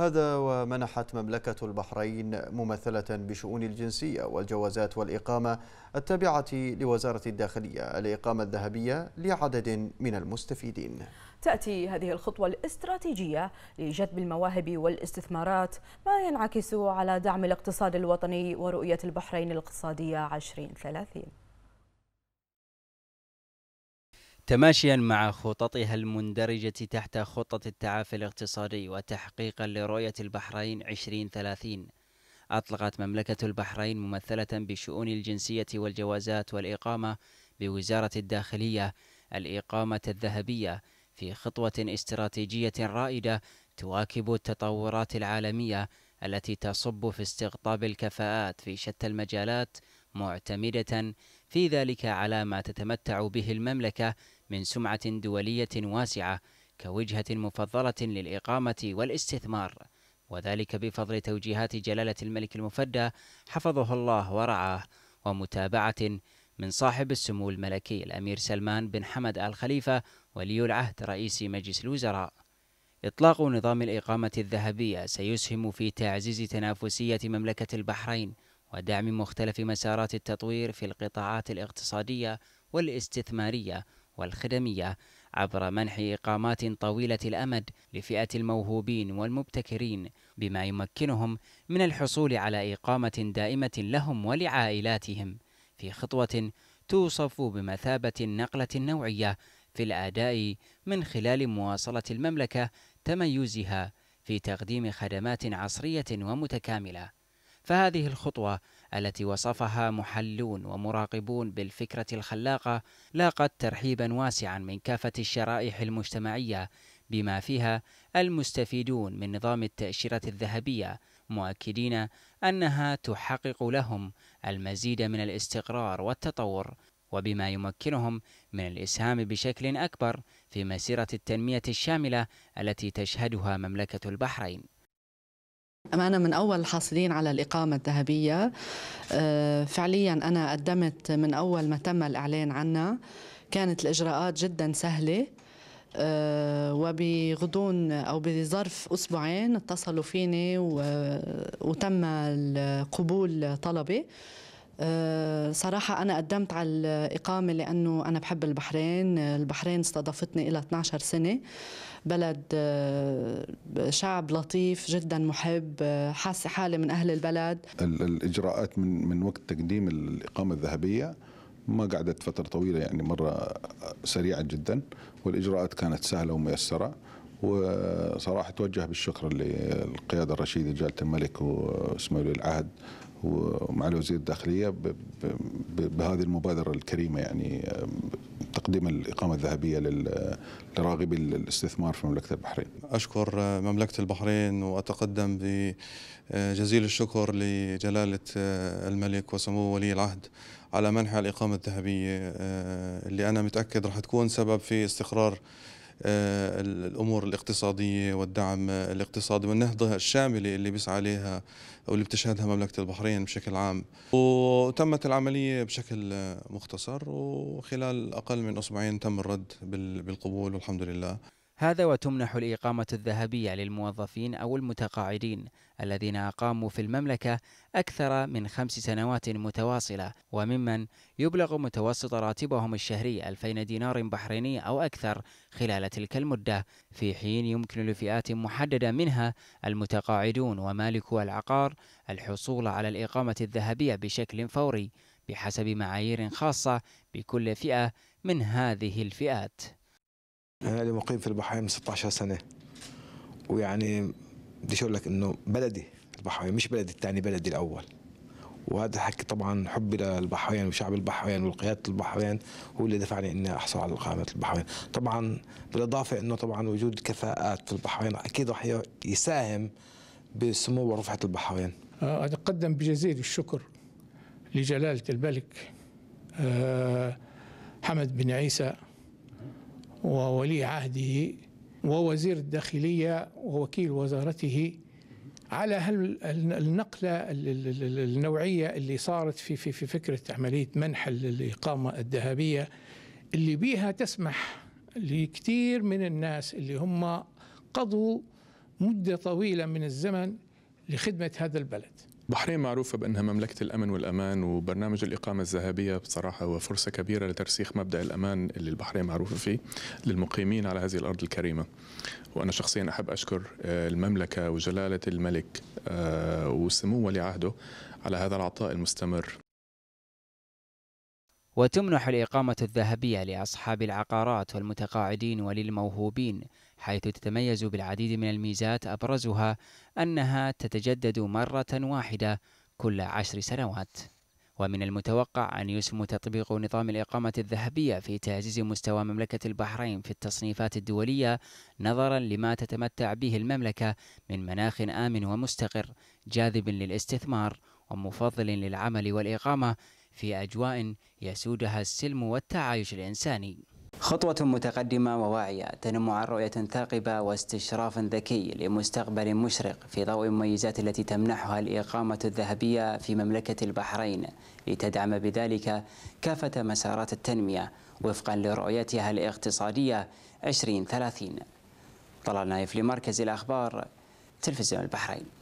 هذا ومنحت مملكة البحرين ممثلة بشؤون الجنسية والجوازات والإقامة التابعة لوزارة الداخلية الإقامة الذهبية لعدد من المستفيدين تأتي هذه الخطوة الاستراتيجية لجذب المواهب والاستثمارات ما ينعكس على دعم الاقتصاد الوطني ورؤية البحرين الاقتصادية 2030 تماشيا مع خططها المندرجة تحت خطة التعافي الاقتصادي وتحقيقا لرؤية البحرين 2030 أطلقت مملكة البحرين ممثلة بشؤون الجنسية والجوازات والإقامة بوزارة الداخلية الإقامة الذهبية في خطوة استراتيجية رائدة تواكب التطورات العالمية التي تصب في استقطاب الكفاءات في شتى المجالات معتمدة في ذلك على ما تتمتع به المملكة من سمعة دولية واسعة كوجهة مفضلة للإقامة والاستثمار وذلك بفضل توجيهات جلالة الملك المفدى حفظه الله ورعاه ومتابعة من صاحب السمو الملكي الأمير سلمان بن حمد آل خليفة ولي العهد رئيس مجلس الوزراء إطلاق نظام الإقامة الذهبية سيسهم في تعزيز تنافسية مملكة البحرين ودعم مختلف مسارات التطوير في القطاعات الاقتصادية والاستثمارية والخدمية عبر منح إقامات طويلة الأمد لفئة الموهوبين والمبتكرين بما يمكنهم من الحصول على إقامة دائمة لهم ولعائلاتهم في خطوة توصف بمثابة النقلة النوعية في الأداء من خلال مواصلة المملكة تميزها في تقديم خدمات عصرية ومتكاملة فهذه الخطوة التي وصفها محلون ومراقبون بالفكرة الخلاقة لاقت ترحيبا واسعا من كافة الشرائح المجتمعية بما فيها المستفيدون من نظام التأشيرة الذهبية مؤكدين أنها تحقق لهم المزيد من الاستقرار والتطور وبما يمكنهم من الإسهام بشكل أكبر في مسيرة التنمية الشاملة التي تشهدها مملكة البحرين أنا من أول الحاصلين على الإقامة الذهبية آه، فعليا أنا قدمت من أول ما تم الإعلان عنها كانت الإجراءات جدا سهلة آه، وبغضون أو بظرف أسبوعين اتصلوا فيني وتم قبول طلبي آه، صراحة أنا قدمت على الإقامة لأنه أنا بحب البحرين البحرين استضافتني إلى 12 سنة بلد آه، شعب لطيف جدا محب آه، حاسة حالي من أهل البلد الإجراءات من, من وقت تقديم الإقامة الذهبية ما قعدت فترة طويلة يعني مرة سريعة جدا والإجراءات كانت سهلة وميسرة وصراحه توجه بالشكر للقياده الرشيده جلاله الملك واسمه ولي العهد ومع الوزير الداخليه بهذه المبادره الكريمه يعني تقديم الاقامه الذهبيه لراغبي الاستثمار في مملكه البحرين. اشكر مملكه البحرين واتقدم بجزيل الشكر لجلاله الملك وسمو ولي العهد على منح الاقامه الذهبيه اللي انا متاكد راح تكون سبب في استقرار آه، الامور الاقتصاديه والدعم الاقتصادي والنهضه الشامله اللي بيسعى عليها او اللي بتشهدها مملكه البحرين بشكل عام وتمت العمليه بشكل مختصر وخلال اقل من اسبوعين تم الرد بالقبول والحمد لله هذا وتمنح الإقامة الذهبية للموظفين أو المتقاعدين الذين أقاموا في المملكة أكثر من خمس سنوات متواصلة وممن يبلغ متوسط راتبهم الشهري 2000 دينار بحريني أو أكثر خلال تلك المدة في حين يمكن لفئات محددة منها المتقاعدون ومالكو العقار الحصول على الإقامة الذهبية بشكل فوري بحسب معايير خاصة بكل فئة من هذه الفئات أنا لي مقيم في البحرين من 16 سنة ويعني بدي أقول لك إنه بلدي البحرين مش بلدي الثاني بلدي الأول وهذا الحكي طبعا حبي للبحرين وشعب البحرين وقيادة البحرين هو اللي دفعني اني احصل على قائمة البحرين، طبعا بالاضافة انه طبعا وجود كفاءات في البحرين اكيد راح يساهم بسمو ورفعة البحرين. آه، اتقدم بجزيل الشكر لجلالة الملك آه، حمد بن عيسى وولي عهده ووزير الداخلية ووكيل وزارته على النقلة النوعية اللي صارت في, في, في فكرة عملية منح الإقامة الذهبية اللي بيها تسمح لكثير من الناس اللي هم قضوا مدة طويلة من الزمن لخدمة هذا البلد البحرين معروفة بأنها مملكة الأمن والأمان وبرنامج الإقامة الذهبية بصراحة هو فرصة كبيرة لترسيخ مبدأ الأمان اللي البحرين معروفة فيه للمقيمين على هذه الأرض الكريمة وأنا شخصيا أحب أشكر آه، المملكة وجلالة الملك آه، وسمو ولي عهده على هذا العطاء المستمر وتمنح الإقامة الذهبية لأصحاب العقارات والمتقاعدين وللموهوبين حيث تتميز بالعديد من الميزات أبرزها أنها تتجدد مرة واحدة كل عشر سنوات ومن المتوقع أن يسمو تطبيق نظام الإقامة الذهبية في تعزيز مستوى مملكة البحرين في التصنيفات الدولية نظرا لما تتمتع به المملكة من مناخ آمن ومستقر جاذب للاستثمار ومفضل للعمل والإقامة في أجواء يسودها السلم والتعايش الإنساني خطوة متقدمة وواعية تنم عن رؤية ثاقبة واستشراف ذكي لمستقبل مشرق في ضوء المميزات التي تمنحها الإقامة الذهبية في مملكة البحرين لتدعم بذلك كافة مسارات التنمية وفقا لرؤيتها الاقتصادية 2030 طلال نايف لمركز الأخبار تلفزيون البحرين